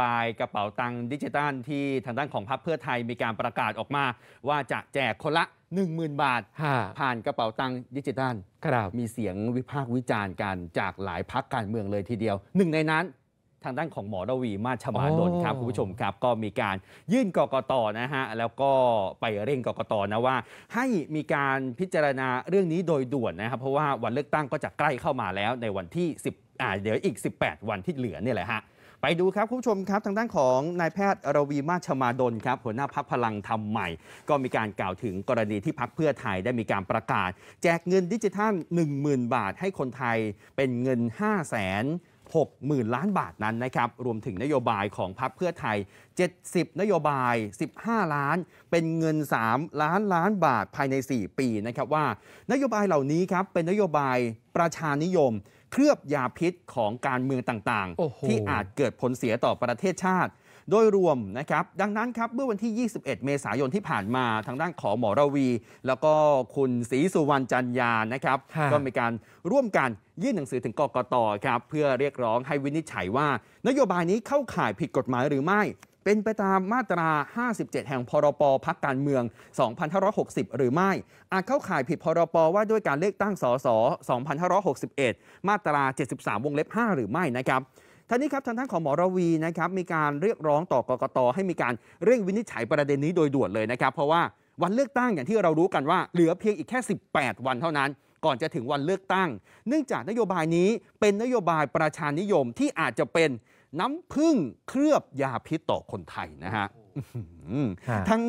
บายกระเป๋าตังค์ดิจิทัล ที่ทางด้านของพรรคเพื่อไทยมีการประกาศออกมา ว่าจะแจกคนละ 10,000 บาท ผ่านกระเป๋าตังค์ดิจิทัลครับมีเสียงวิพากษ์วิจารณ์กัน จากหลายพักการเมืองเลยทีเดียว หนึ่งในนั้น ทางด้านของหมอรวีมาชมานนท์ครับ คุณผู้ชมครับ ก็มีการยื่นกกตนะฮะแล้วก็ไปเร่งกกตนะว่า ให้มีการพิจารณาเรื่องนี้โดยด่วนนะครับเพราะว่าวันเลือกตั้งก็จะใกล้เข้ามาแล้วในวันที่10อ่าเดี๋ยวอีก 18 วันที่เหลือเนี่ยแหละฮะไปดูครับคุณผู้ชมครับทางด้านของนายแพทย์รวีมาชมาดลครับหัวหน้าพักพลังทำใหม่ ก็มีการกล่าวถึงกรณีที่พักเพื่อไทยได้มีการประกาศ แจกเงินดิจิทัล 10,000 บาทให้คนไทย เป็นเงิน5 0 0 0 0 6 0 0 0นล้านบาทนั้นนะครับรวมถึงนโยบายของพรรคเพื่อไทย 70 นโยบาย 15 ล้าน เป็นเงิน 3 ล้านล้านบาทภายใน 4 ปีนะครับว่านโยบายเหล่านี้ครับเป็นนโยบายประชานิยมเคลือบยาพิษของการเมืองต่างๆ ที่อาจเกิดผลเสียต่อประเทศชาติ โดยรวมนะครับ ดังนั้นครับเมื่อวันที่ 21 เมษายนที่ผ่านมาทางด้านของหมอระวี แล้วก็คุณศรีสุวรรณจันยานะครับ ก็มีการร่วมกันยื่นหนังสือถึงกกตครับ เพื่อเรียกร้องให้วินิจฉัยว่า นโยบายนี้เข้าข่ายผิดกฎหมายหรือไม่เป็นไปตามมาตรา 57 แห่งพรปพักการเมือง 2560 หรือไม่อาจเข้าข่ายผิด พรป ว่าด้วยการเลือกตั้ง สส 2561 มาตรา 73 วงเล็บ 5 หรือไม่นะครับท่านี้ครับทางท้านของหมอรวีนะครับ มีการเรียกร้องต่อกกตให้มีการเร่งวินิจฉัยประเด็นนี้โดยด่วนเลยนะครับ เพราะว่าวันเลือกตั้งอย่างที่เรารู้กันว่าเหลือเพียงอีกแค่ 18 วันเท่านั้น ก่อนจะถึงวันเลือกตั้ง เนื่องจากนโยบายนี้เป็นนโยบายประชานิยมที่อาจจะเป็นน้ำพึ่งเคลือบยาพิษต่อคนไทยนะฮะ ทาง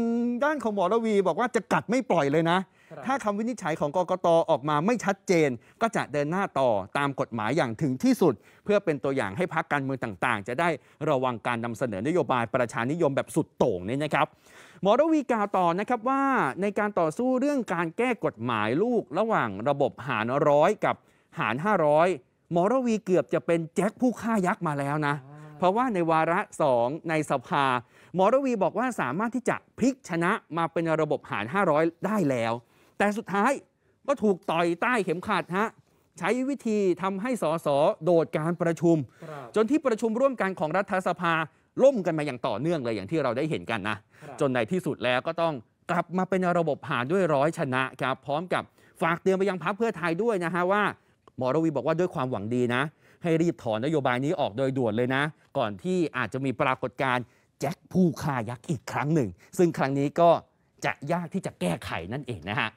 ด้านของหมอรวีบอกว่าจะกัดไม่ปล่อยเลยนะ ถ้าคำวินิจฉัยของกกตออกมาไม่ชัดเจน ก็จะเดินหน้าต่อตามกฎหมายอย่างถึงที่สุด เพื่อเป็นตัวอย่างให้พรรคการเมืองต่างๆ จะได้ระวังการนำเสนอนโยบาย ประชานิยมแบบสุดโต่งนี่นะครับ หมอรวีกล่าวต่อนะครับว่าในการต่อสู้เรื่องการแก้กฎหมายลูกระหว่างระบบหารร้อยกับหาร 500 หมอรวีเกือบจะเป็นแจ็คผู้ฆ่ายักษ์มาแล้วนะเพราะว่าในวาระสองในสภา หมอรวีบอกว่าสามารถที่จะพลิกชนะมาเป็นระบบหาร 500 ได้แล้ว แต่สุดท้ายก็ถูกต่อยใต้เข็มขัดฮะ ใช้วิธีทำให้สสโดดการประชุม จนที่ประชุมร่วมกันของรัฐสภาล่มกันมาอย่างต่อเนื่องเลยอย่างที่เราได้เห็นกันนะ จนในที่สุดแล้วก็ต้องกลับมาเป็นระบบผ่านด้วยร้อยชนะครับ พร้อมกับฝากเตือนไปยังพรรคเพื่อไทยด้วยนะฮะว่าหมอรวีบอกว่าด้วยความหวังดีนะ ให้รีบถอนนโยบายนี้ออกโดยด่วนเลยนะ ก่อนที่อาจจะมีปรากฏการณ์แจ็คผู้ฆ่ายักษ์อีกครั้งหนึ่ง ซึ่งครั้งนี้ก็จะยากที่จะแก้ไขนั่นเองนะฮะ